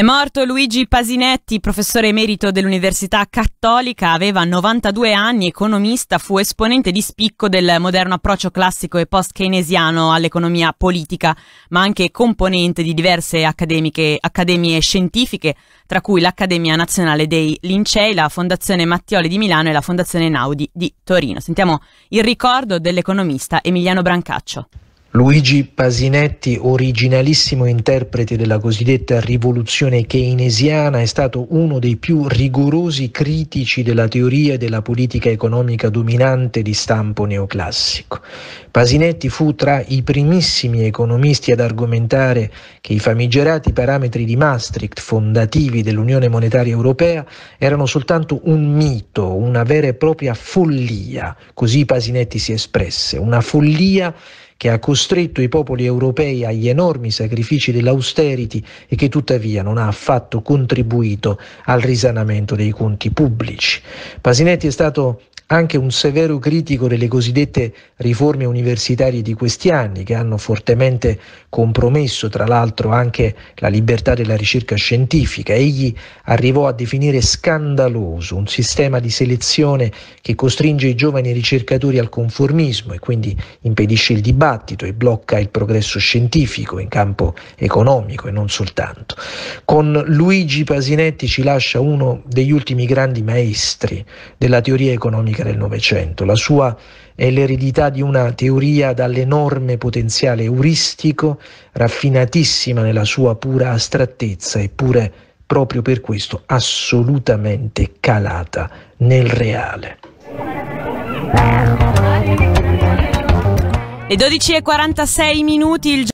È morto Luigi Pasinetti, professore emerito dell'Università Cattolica, aveva 92 anni, economista, fu esponente di spicco del moderno approccio classico e post-keynesiano all'economia politica, ma anche componente di diverse accademie scientifiche, tra cui l'Accademia Nazionale dei Lincei, la Fondazione Mattioli di Milano e la Fondazione Naudi di Torino. Sentiamo il ricordo dell'economista Emiliano Brancaccio. Luigi Pasinetti, originalissimo interprete della cosiddetta rivoluzione keynesiana, è stato uno dei più rigorosi critici della teoria della politica economica dominante di stampo neoclassico. Pasinetti fu tra i primissimi economisti ad argomentare che i famigerati parametri di Maastricht, fondativi dell'Unione Monetaria Europea, erano soltanto un mito, una vera e propria follia, così Pasinetti si espresse, una follia che ha costruito costretto i popoli europei agli enormi sacrifici dell'austerity e che tuttavia non ha affatto contribuito al risanamento dei conti pubblici. Pasinetti è stato anche un severo critico delle cosiddette riforme universitarie di questi anni, che hanno fortemente compromesso tra l'altro anche la libertà della ricerca scientifica. Egli arrivò a definire scandaloso un sistema di selezione che costringe i giovani ricercatori al conformismo e quindi impedisce il dibattito e blocca il progresso scientifico in campo economico e non soltanto. Con Luigi Pasinetti ci lascia uno degli ultimi grandi maestri della teoria economica politica del Novecento. La sua è l'eredità di una teoria dall'enorme potenziale euristico, raffinatissima nella sua pura astrattezza, eppure proprio per questo assolutamente calata nel reale. Le 12.46 minuti il